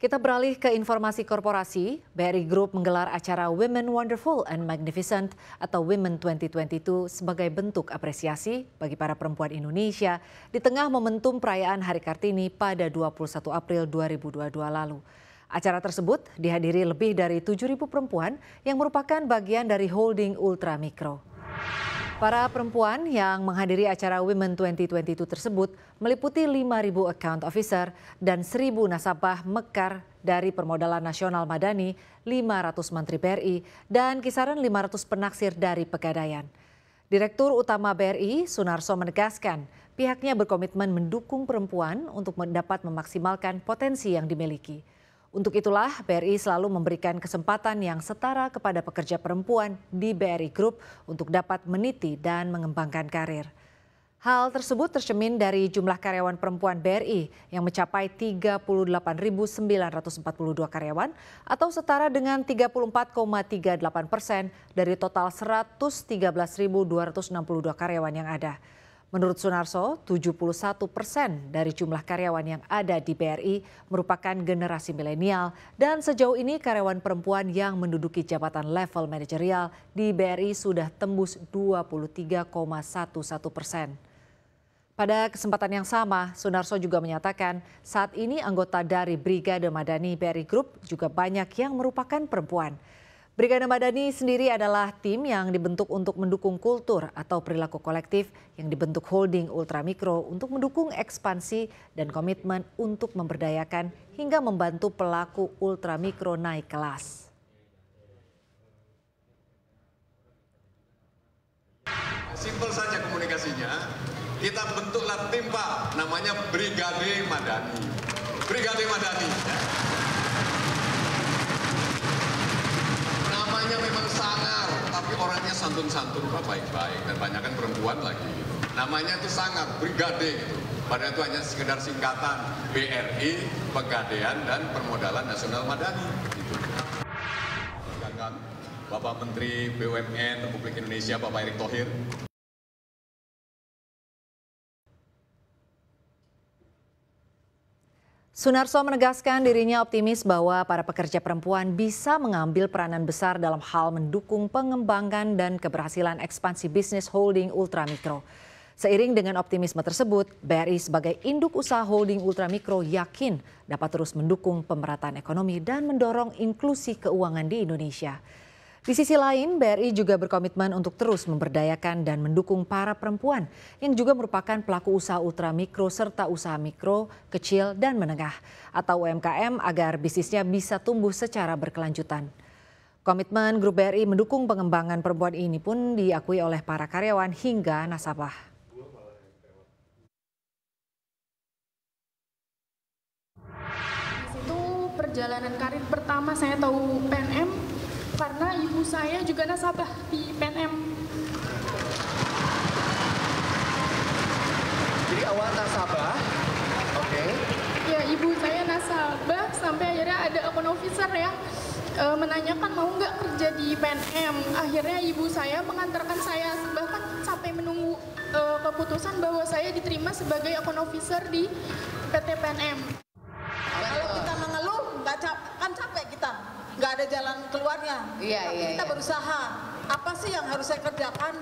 Kita beralih ke informasi korporasi. BRI Group menggelar acara Women Wonderful and Magnificent atau Women 2022 sebagai bentuk apresiasi bagi para perempuan Indonesia di tengah momentum perayaan Hari Kartini pada 21 April 2022 lalu. Acara tersebut dihadiri lebih dari 7.000 perempuan yang merupakan bagian dari holding ultramikro. Para perempuan yang menghadiri acara Women 2022 tersebut meliputi 5.000 account officer dan 1.000 nasabah mekar dari permodalan nasional Madani, 500 Menteri BRI, dan kisaran 500 penaksir dari Pegadaian. Direktur Utama BRI, Sunarso menegaskan, pihaknya berkomitmen mendukung perempuan untuk dapat memaksimalkan potensi yang dimiliki. Untuk itulah BRI selalu memberikan kesempatan yang setara kepada pekerja perempuan di BRI Group untuk dapat meniti dan mengembangkan karir. Hal tersebut tercemin dari jumlah karyawan perempuan BRI yang mencapai 38.942 karyawan atau setara dengan 34,38 persen dari total 113.262 karyawan yang ada. Menurut Sunarso, 71 persen dari jumlah karyawan yang ada di BRI merupakan generasi milenial dan sejauh ini karyawan perempuan yang menduduki jabatan level manajerial di BRI sudah tembus 23,11 persen. Pada kesempatan yang sama, Sunarso juga menyatakan saat ini anggota dari Brigade Madani BRI Group juga banyak yang merupakan perempuan. Brigade Madani sendiri adalah tim yang dibentuk untuk mendukung kultur atau perilaku kolektif yang dibentuk holding ultramikro untuk mendukung ekspansi dan komitmen untuk memberdayakan hingga membantu pelaku ultramikro naik kelas. Simpel saja komunikasinya, kita bentuklah tim Pak, namanya Brigade Madani. Brigade Madani. Ya. santun-santun kok baik-baik dan banyak kan perempuan lagi namanya itu sangat brigade gitu padahal itu hanya sekedar singkatan BRI Pegadaian dan Permodalan Nasional Madani gitu. Bapak Menteri BUMN Republik Indonesia Bapak Erick Thohir Sunarso menegaskan dirinya optimis bahwa para pekerja perempuan bisa mengambil peranan besar dalam hal mendukung pengembangan dan keberhasilan ekspansi bisnis holding ultramikro. Seiring dengan optimisme tersebut, BRI sebagai induk usaha holding ultramikro yakin dapat terus mendukung pemerataan ekonomi dan mendorong inklusi keuangan di Indonesia. Di sisi lain, BRI juga berkomitmen untuk terus memberdayakan dan mendukung para perempuan yang juga merupakan pelaku usaha ultramikro serta usaha mikro, kecil, dan menengah atau UMKM agar bisnisnya bisa tumbuh secara berkelanjutan. Komitmen Grup BRI mendukung pengembangan perempuan ini pun diakui oleh para karyawan hingga nasabah. Itu perjalanan karir pertama saya tahu PNM karena ibu saya juga nasabah di PNM. Jadi awal nasabah, oke. Okay. Ya ibu saya nasabah sampai akhirnya ada akun officer yang e, menanyakan mau nggak kerja di PNM. Akhirnya ibu saya mengantarkan saya bahkan sampai menunggu e, keputusan bahwa saya diterima sebagai akun officer di PT PNM. jalan keluarnya. Iya, Tapi iya, kita iya. berusaha. Apa sih yang harus saya kerjakan?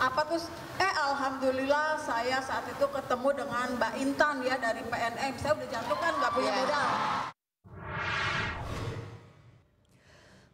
Apa terus? Eh, alhamdulillah saya saat itu ketemu dengan Mbak Intan ya dari PNM. Saya udah jantung kan nggak punya yeah.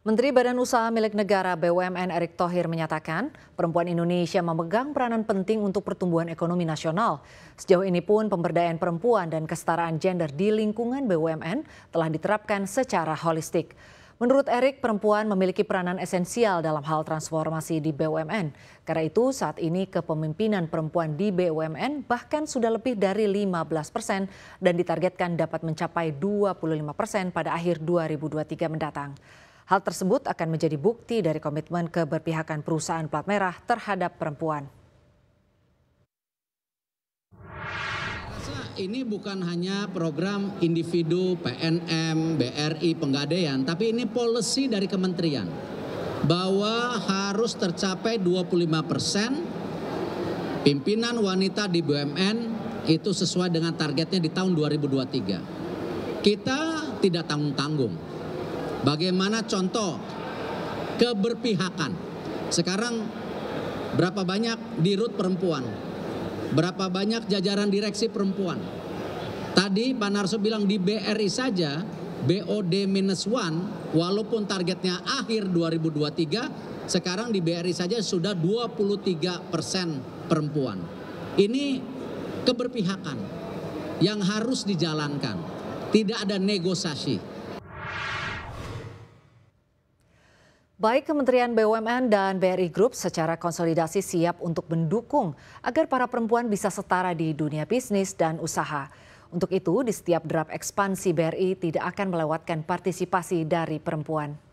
Menteri Badan Usaha Milik Negara BUMN Erick Thohir menyatakan, perempuan Indonesia memegang peranan penting untuk pertumbuhan ekonomi nasional. Sejauh ini pun pemberdayaan perempuan dan kesetaraan gender di lingkungan BUMN telah diterapkan secara holistik. Menurut Erik, perempuan memiliki peranan esensial dalam hal transformasi di BUMN. Karena itu, saat ini kepemimpinan perempuan di BUMN bahkan sudah lebih dari 15 persen dan ditargetkan dapat mencapai 25 persen pada akhir 2023 mendatang. Hal tersebut akan menjadi bukti dari komitmen keberpihakan perusahaan plat merah terhadap perempuan. ini bukan hanya program individu, PNM, BRI, penggadaian, tapi ini policy dari kementerian bahwa harus tercapai 25 persen pimpinan wanita di BUMN itu sesuai dengan targetnya di tahun 2023. Kita tidak tanggung-tanggung. Bagaimana contoh keberpihakan. Sekarang berapa banyak di perempuan? Berapa banyak jajaran direksi perempuan? Tadi Pak Narso bilang di BRI saja BOD-1 walaupun targetnya akhir 2023 sekarang di BRI saja sudah 23 persen perempuan. Ini keberpihakan yang harus dijalankan. Tidak ada negosiasi. Baik Kementerian BUMN dan BRI Group secara konsolidasi siap untuk mendukung agar para perempuan bisa setara di dunia bisnis dan usaha. Untuk itu, di setiap draft ekspansi BRI tidak akan melewatkan partisipasi dari perempuan.